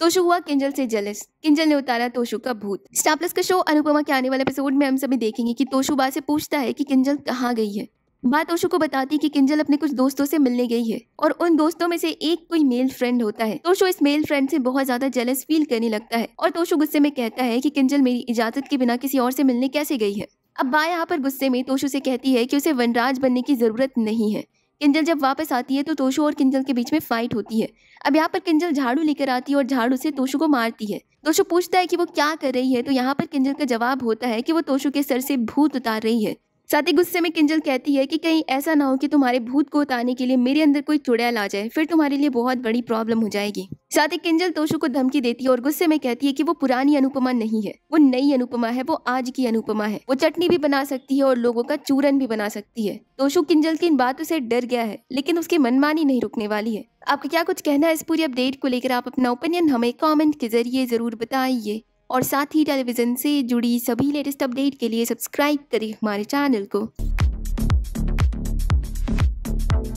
तोशु हुआ किंजल से जेलिस किंजल ने उतारा तोशु का भूत प्लस का शो अनुपमा के आने वाले एपिसोड में हम सभी देखेंगे कि तोशु बा से पूछता है कि किंजल कहाँ गई है बात तोशु को बताती कि किंजल अपने कुछ दोस्तों से मिलने गई है और उन दोस्तों में से एक कोई मेल फ्रेंड होता है तोशु इस मेल फ्रेंड से बहुत ज्यादा जेलस फील करने लगता है और तोशु गुस्से में कहता है कि किंजल मेरी इजाजत के बिना किसी और से मिलने कैसे गई है अब बा यहाँ पर गुस्से में तोशु से कहती है कि उसे वनराज बनने की जरूरत नहीं है किंजल जब वापस आती है तो तोशु और किंजल के बीच में फाइट होती है अब यहाँ पर किंजल झाड़ू लेकर आती है और झाड़ू से तोशु को मारती है तोशो पूछता है कि वो क्या कर रही है तो यहाँ पर किंजल का जवाब होता है कि वो तोशु के सर से भूत उतार रही है साथ ही गुस्से में किंजल कहती है कि कहीं ऐसा ना हो कि तुम्हारे भूत को उतारने के लिए मेरे अंदर कोई चुड़ैल आ जाए फिर तुम्हारे लिए बहुत बड़ी प्रॉब्लम हो जाएगी साथ ही किंजल तोशु को धमकी देती है और गुस्से में कहती है कि वो पुरानी अनुपमा नहीं है वो नई अनुपमा है वो आज की अनुपमा है वो चटनी भी बना सकती है और लोगों का चूरन भी बना सकती है तोशु किंजल की इन बातों से डर गया है लेकिन उसकी मनमानी नहीं रुकने वाली है आपका क्या कुछ कहना है इस पूरी अपडेट को लेकर आप अपना ओपिनियन हमें कॉमेंट के जरिए जरूर बताइए और साथ ही टेलीविजन से जुड़ी सभी लेटेस्ट अपडेट के लिए सब्सक्राइब करें हमारे चैनल को